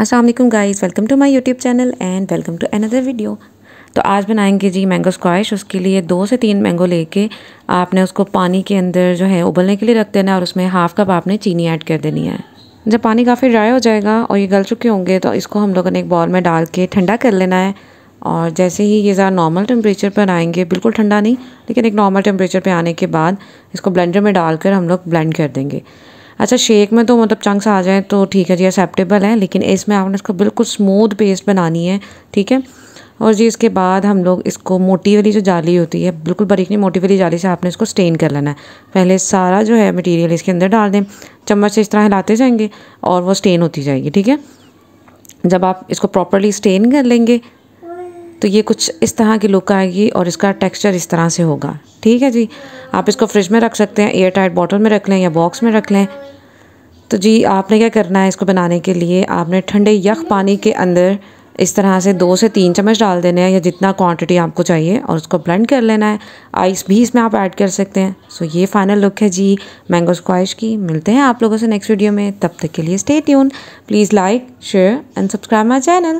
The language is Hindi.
Aslam guys welcome to my YouTube channel and welcome to another video तो आज बनाएंगे जी मैंगो स्क्वाश उसके लिए दो से तीन मैंगो लेके आपने उसको पानी के अंदर जो है उबलने के लिए रख देना है और उसमें हाफ़ कप आपने चीनी ऐड कर देनी है जब पानी काफ़ी ड्राई हो जाएगा और ये गल चुके होंगे तो इसको हम लोगों ने एक बॉल में डाल के ठंडा कर लेना है और जैसे ही ये ज़रा नॉर्मल टेम्परेचर पर आएंगे बिल्कुल ठंडा नहीं लेकिन एक नॉर्मल टेम्परेचर पर आने के बाद इसको ब्लेंडर में डालकर हम लोग ब्लेंड कर देंगे अच्छा शेक में तो मतलब चंक्स आ जाएँ तो ठीक है जी एक्सेप्टेबल है लेकिन इसमें आपने इसको बिल्कुल स्मूथ पेस्ट बनानी है ठीक है और जी इसके बाद हम लोग इसको मोटी वाली जो जाली होती है बिल्कुल बारीक नहीं मोटी वाली जाली से आपने इसको स्टेन कर लेना है पहले सारा जो है मटेरियल इसके अंदर डाल दें चम्मच से इस तरह हिलाते जाएंगे और वो स्टेन होती जाएगी ठीक है जब आप इसको प्रॉपरली स्टेन कर लेंगे तो ये कुछ इस तरह की लुक आएगी और इसका टेक्सचर इस तरह से होगा ठीक है जी आप इसको फ्रिज में रख सकते हैं एयर टाइट बॉटल में रख लें या बॉक्स में रख लें तो जी आपने क्या करना है इसको बनाने के लिए आपने ठंडे यख पानी के अंदर इस तरह से दो से तीन चम्मच डाल देने हैं या जितना क्वांटिटी आपको चाहिए और उसको ब्लेंड कर लेना है आइस भी इसमें आप ऐड कर सकते हैं सो ये फाइनल लुक है जी मैंगो स्क्वाइश की मिलते हैं आप लोगों से नेक्स्ट वीडियो में तब तक के लिए stay tune please like share and subscribe my channel